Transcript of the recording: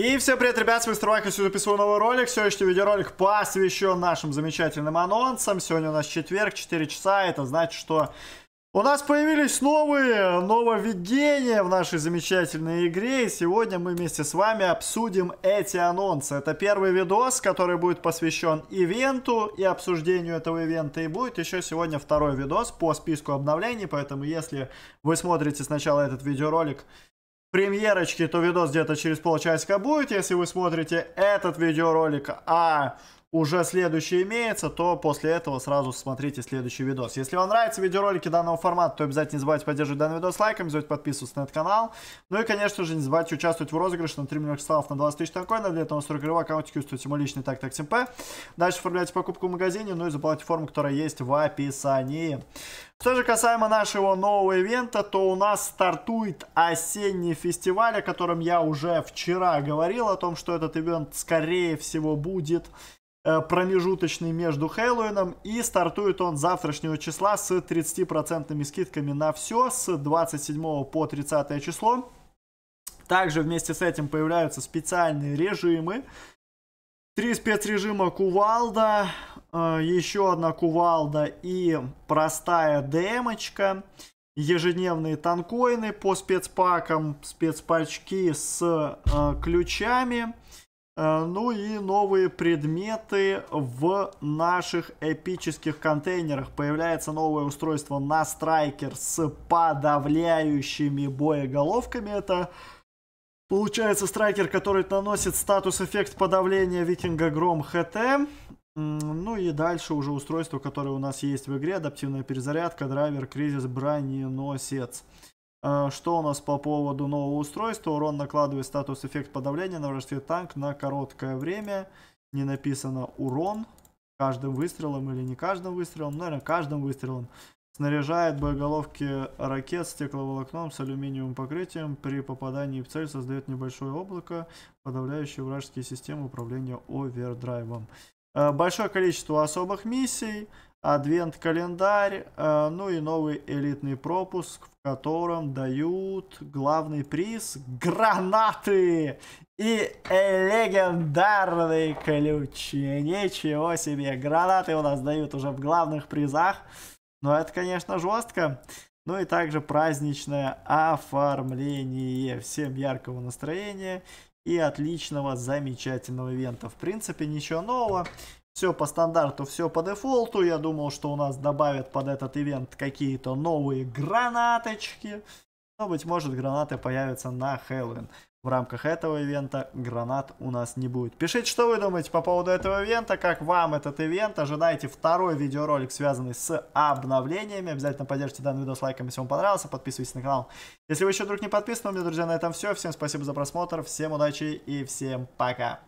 И всем привет, ребят, с вами Мистер Вайк, я сегодня записываю новый ролик. Сегодняшний видеоролик посвящен нашим замечательным анонсам. Сегодня у нас четверг, 4 часа, это значит, что у нас появились новые нововведения в нашей замечательной игре, и сегодня мы вместе с вами обсудим эти анонсы. Это первый видос, который будет посвящен ивенту и обсуждению этого ивента, и будет еще сегодня второй видос по списку обновлений, поэтому если вы смотрите сначала этот видеоролик премьерочки, то видос где-то через полчасика будет, если вы смотрите этот видеоролик, а уже следующий имеется, то после этого сразу смотрите следующий видос. Если вам нравятся видеоролики данного формата, то обязательно не забывайте поддерживать данный видос лайком, не подписываться на этот канал. Ну и, конечно же, не забывайте участвовать в розыгрыше на 3 миллиона славов на 20 тысяч танкоинов. Для этого 40 рыба аккаунтики установите мой личный так так СМП. Дальше оформляйте покупку в магазине, ну и заплатите форму, которая есть в описании. Что же касаемо нашего нового ивента, то у нас стартует осенний фестиваль, о котором я уже вчера говорил, о том, что этот ивент скорее всего будет Э, промежуточный между Хэллоуином. И стартует он завтрашнего числа с 30% скидками на все с 27 по 30 число. Также вместе с этим появляются специальные режимы. Три спецрежима кувалда, э, еще одна кувалда и простая демочка. Ежедневные танкоины по спецпакам, спецпачки с э, ключами. Э, ну и новые предметы в наших эпических контейнерах. Появляется новое устройство на страйкер с подавляющими боеголовками. Это получается страйкер, который наносит статус эффект подавления викинга Гром ХТ. Ну и дальше уже устройство, которое у нас есть в игре. Адаптивная перезарядка, драйвер, кризис, броненосец. носец. Э, что у нас по поводу нового устройства? Урон накладывает статус эффект подавления на вражеский танк на короткое время. Не написано урон каждым выстрелом или не каждым выстрелом. Ну, Наверное, каждым выстрелом. Снаряжает боеголовки ракет стекловолокном с алюминиевым покрытием. При попадании в цель создает небольшое облако, подавляющее вражеские системы управления овердрайвом. Э, большое количество особых миссий, адвент-календарь, э, ну и новый элитный пропуск, в котором дают главный приз — гранаты и легендарные ключи. Ничего себе, гранаты у нас дают уже в главных призах. Но это, конечно, жестко. Ну и также праздничное оформление. Всем яркого настроения и отличного, замечательного ивента. В принципе, ничего нового. Все по стандарту, все по дефолту. Я думал, что у нас добавят под этот ивент какие-то новые гранаточки. Но, быть может, гранаты появятся на Хэллоуин в рамках этого ивента гранат у нас не будет. Пишите, что вы думаете по поводу этого ивента, как вам этот ивент. Ожидайте второй видеоролик, связанный с обновлениями. Обязательно поддержите данный видос лайком, если вам понравился. Подписывайтесь на канал. Если вы еще вдруг не подписаны, у меня, друзья, на этом все. Всем спасибо за просмотр, всем удачи и всем пока.